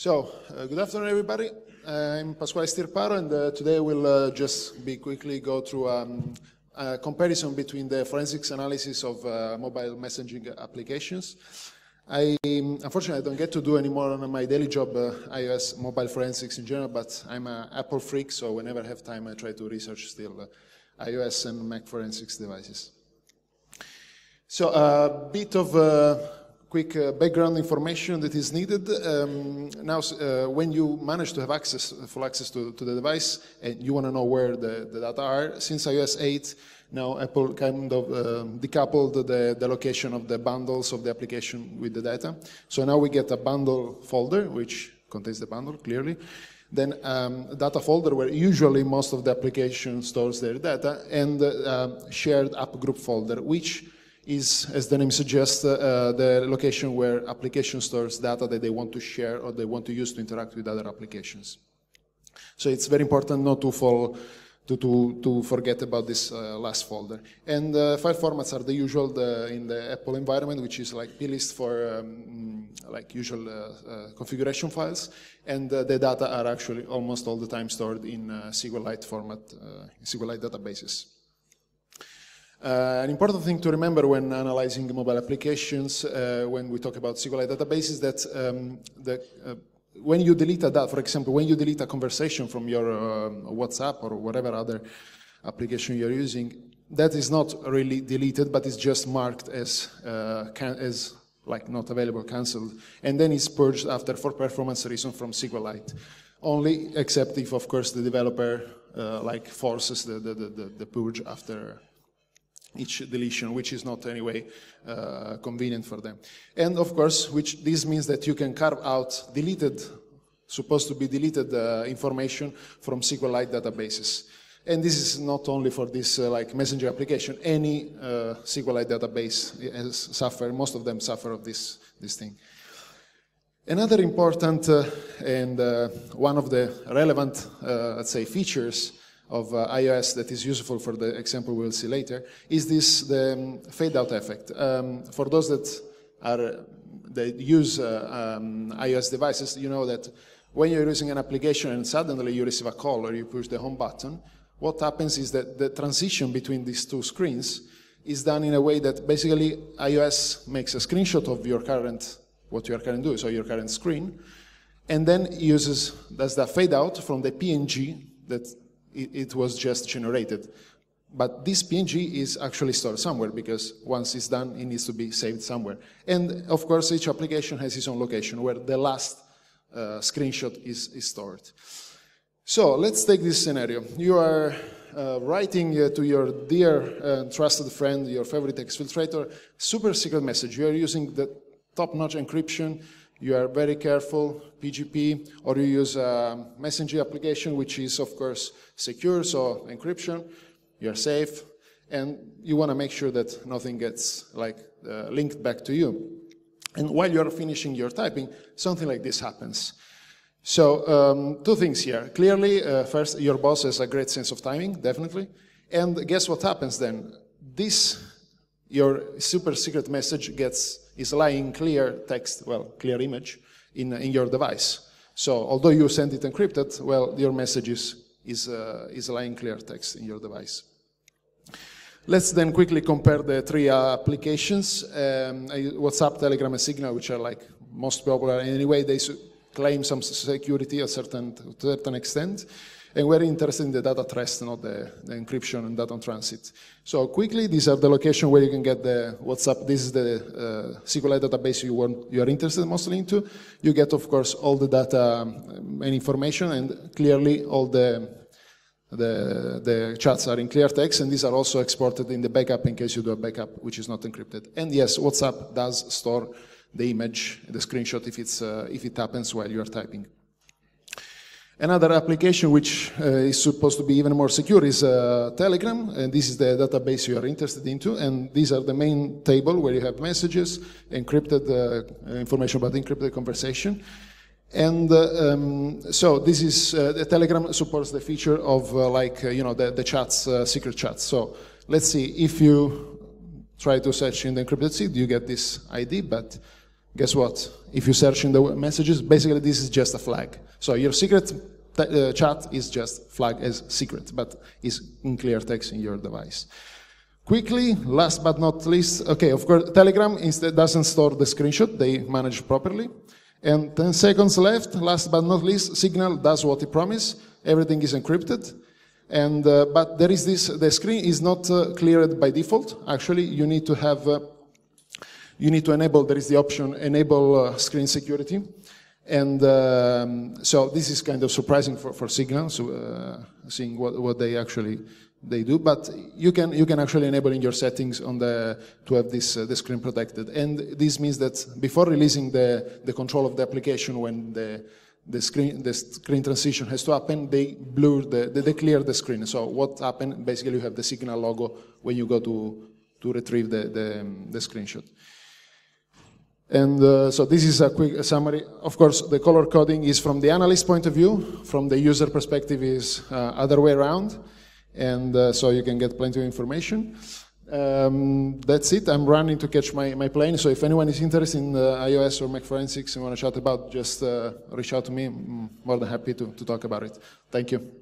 So, uh, good afternoon, everybody. I'm Pasquale Stirparo, and uh, today we'll uh, just be quickly go through um, a comparison between the forensics analysis of uh, mobile messaging applications. I unfortunately I don't get to do any more on my daily job uh, iOS mobile forensics in general, but I'm an Apple freak, so whenever I have time, I try to research still uh, iOS and Mac forensics devices. So, a bit of quick uh, background information that is needed. Um, now, uh, when you manage to have access, full access to, to the device, and you want to know where the, the, data are, since iOS 8, now Apple kind of um, decoupled the, the, location of the bundles of the application with the data. So now we get a bundle folder, which contains the bundle, clearly. Then um, data folder where usually most of the application stores their data, and uh, shared app group folder, which is, as the name suggests, uh, the location where application stores data that they want to share or they want to use to interact with other applications. So it's very important not to fall to, to, to forget about this uh, last folder. And uh, file formats are the usual the, in the Apple environment, which is like plist for um, like usual uh, uh configuration files. And uh, the data are actually almost all the time stored in uh, SQLite format, SQLite databases. Uh, an important thing to remember when analyzing mobile applications, uh, when we talk about SQLite databases, that um, the, uh, when you delete a data, for example, when you delete a conversation from your uh, WhatsApp or whatever other application you're using, that is not really deleted, but it's just marked as uh, as like not available, cancelled, and then it's purged after for performance reason from SQLite. Only except if, of course, the developer uh, like forces the, the, the, the purge after each deletion, which is not anyway uh, convenient for them. And of course, which this means that you can carve out deleted, supposed to be deleted uh, information from SQLite databases. And this is not only for this uh, like messenger application. Any uh, SQLite database uh, has suffered. Most of them suffer of this this thing. Another important uh, and one of the relevant, let's say, features of uh, iOS that is useful for the example we'll see later is this the um, fade out effect. Um, for those that are that use uh, um, iOS devices, you know that when you're using an application and suddenly you receive a call or you push the home button, what happens is that the transition between these two screens is done in a way that basically iOS makes a screenshot of your current what you are currently doing, so your current screen, and then uses does the fade out from the PNG that it, it was just generated. But this PNG is actually stored somewhere because once it's done, it needs to be saved somewhere. And of course, each application has its own location where the last uh, screenshot is, is, stored. So let's take this scenario. You are uh, writing uh, to your dear uh, trusted friend, your favorite exfiltrator, super secret message. You are using the top-notch encryption you are very careful, PGP, or you use a messenger application, which is, of course, secure, so encryption, you're safe, and you want to make sure that nothing gets like uh, linked back to you. And while you're finishing your typing, something like this happens. So um, two things here. Clearly, uh, first, your boss has a great sense of timing, definitely. And guess what happens then? This your super secret message gets is lying clear text, well, clear image in, in your device. So although you send it encrypted, well, your message is, is, uh, is lying clear text in your device. Let's then quickly compare the three applications, um, WhatsApp, Telegram, and Signal, which are like most popular. Anyway, they claim some security a certain, to a certain extent. And we're interested in the data trust, not the, the encryption and data transit. So quickly, these are the location where you can get the WhatsApp. This is the uh, SQLite database you, want, you are interested mostly into. You get, of course, all the data um, and information, and clearly all the the, the chats are in clear text, and these are also exported in the backup in case you do a backup which is not encrypted. And yes, WhatsApp does store the image, the screenshot if, it's, uh, if it happens while you are typing. Another application which uh, is supposed to be even more secure is uh, Telegram, and this is the database you are interested into, and these are the main table where you have messages, encrypted uh, information about encrypted conversation. And uh, um, so this is, uh, the Telegram supports the feature of uh, like, you know, the, the chats, secret chats. So let's see, if you try to search in the encrypted seed, you get this ID, but guess what? If you search in the messages, basically this is just a flag. So your secret uh, chat is just flagged as secret, but is in clear text in your device. Quickly, last but not least, okay, of course, Telegram instead doesn't store the screenshot, they manage properly. And 10 seconds left, last but not least, Signal does what it promised, everything is encrypted. And, uh, but there is this, the screen is not uh, cleared by default. Actually, you need to have uh, you need to enable, there is the option, enable uh, screen security. And um, so this is kind of surprising for, for Signal, so, uh, seeing what, what they actually they do. But you can you can actually enable in your settings on the to have this uh, the screen protected. And this means that before releasing the the control of the application when the the screen the screen transition has to happen, they blur the they, they clear the screen. So what happened? Basically, you have the Signal logo when you go to to retrieve the the, um, the screenshot. And uh, so this is a quick summary. Of course, the color coding is from the analyst point of view. From the user perspective is uh, other way around. And uh, so you can get plenty of information. Um, that's it. I'm running to catch my, my plane. So if anyone is interested in uh, iOS or Mac Forensics and want to chat about, just uh, reach out to me. I'm more than happy to, to talk about it. Thank you.